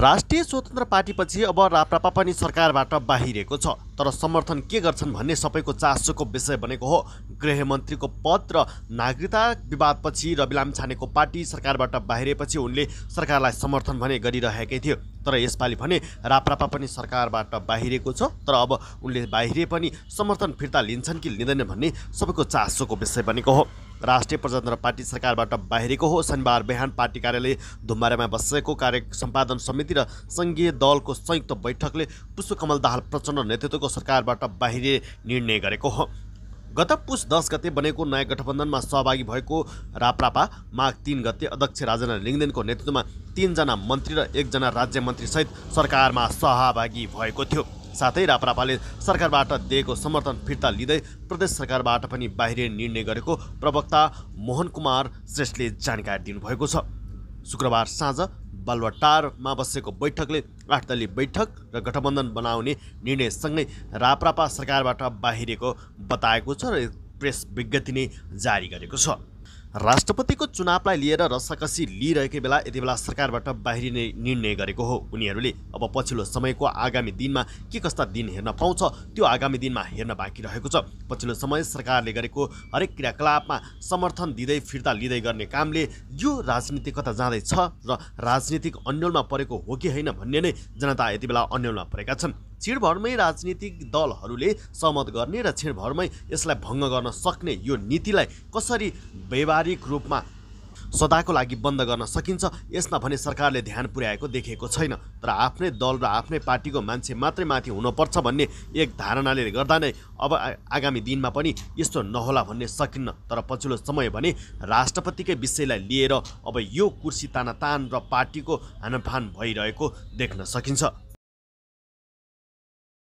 राष्ट्रिय स्वतन्त्र पार्टीपछि अब राप्रपा पनि सरकारबाट बाहिरिएको छ तर समर्थन के गर्छन् भन्ने सबैको चासोको विषय बनेको हो गृहमन्त्रीको पद र नागरिकता विवादपछि रवि लामछानेको पार्टी सरकारबाट बाहिरिएपछि उनले सरकारलाई समर्थन भने गरिरहेकै थियो तर यसपालि भने राप्रपा पनि सरकारबाट बाहिरिएको छ तर अब उनले बाहिरिए पनि समर्थन फिर्ता लिन्छन् कि लिँदैनन् भन्ने सबैको चासोको विषय बनेको हो राष्ट्रिय प्रजातन्त्र पार्टी सरकारबाट बाहिरेको हो शनिबार बिहान पार्टी कार्यालय धुम्बारामा बसेको कार्य सम्पादन समिति र सङ्घीय दलको संयुक्त बैठकले पुष्पकमल दाहाल प्रचण्ड नेतृत्वको सरकारबाट बाहिर निर्णय गरेको हो गत पुष दस गते बनेको नयाँ गठबन्धनमा सहभागी भएको राप्रापा माघ तिन गते अध्यक्ष राजेन्द्र लिङ्गदेनको नेतृत्वमा तिनजना मन्त्री र एकजना राज्य मन्त्रीसहित सरकारमा सहभागी भएको थियो साथै राप्रापाले सरकारबाट दिएको समर्थन फिर्ता लिँदै प्रदेश सरकारबाट पनि बाहिर निर्णय गरेको प्रवक्ता मोहन कुमार श्रेष्ठले जानकारी दिनुभएको छ शुक्रबार साँझ बालुवाटारमा बसेको बैठकले आठ दलीय बैठक र गठबन्धन बनाउने निर्णयसँगै राप्रापा सरकारबाट बाहिरिएको बताएको छ र प्रेस विज्ञप्ति नै जारी गरेको छ राष्ट्रपतिको चुनावलाई लिएर रसाकसी लिइरहेकै बेला यति बेला सरकारबाट बाहिरिने निर्णय गरेको हो उनीहरूले अब पछिल्लो समयको आगामी दिनमा के कस्ता दिन हेर्न पाउँछ त्यो आगामी दिनमा हेर्न बाँकी रहेको छ पछिल्लो समय सरकारले गरेको हरेक क्रियाकलापमा समर्थन दिँदै फिर्ता लिँदै गर्ने कामले यो राजनीति कता जाँदैछ र राजनीतिक अन्यलमा परेको हो कि होइन भन्ने नै जनता यति बेला अन्यलमा परेका छन् छिडभरमै राजनीतिक दलहरूले सहमत गर्ने र छिडभरमै यसलाई भङ्ग गर्न सक्ने यो नीतिलाई कसरी व्यावहारिक रूपमा सदाको लागि बन्द गर्न सकिन्छ यसमा भने सरकारले ध्यान पुर्याएको देखेको छैन तर आफ्नै दल र आफ्नै पार्टीको मान्छे मात्रै माथि हुनुपर्छ भन्ने एक धारणाले गर्दा नै अब आगामी दिनमा पनि यस्तो नहोला भन्ने सकिन्न तर पछिल्लो समय भने राष्ट्रपतिकै विषयलाई लिएर अब यो कुर्सी तानातान र पार्टीको हानफान भइरहेको देख्न सकिन्छ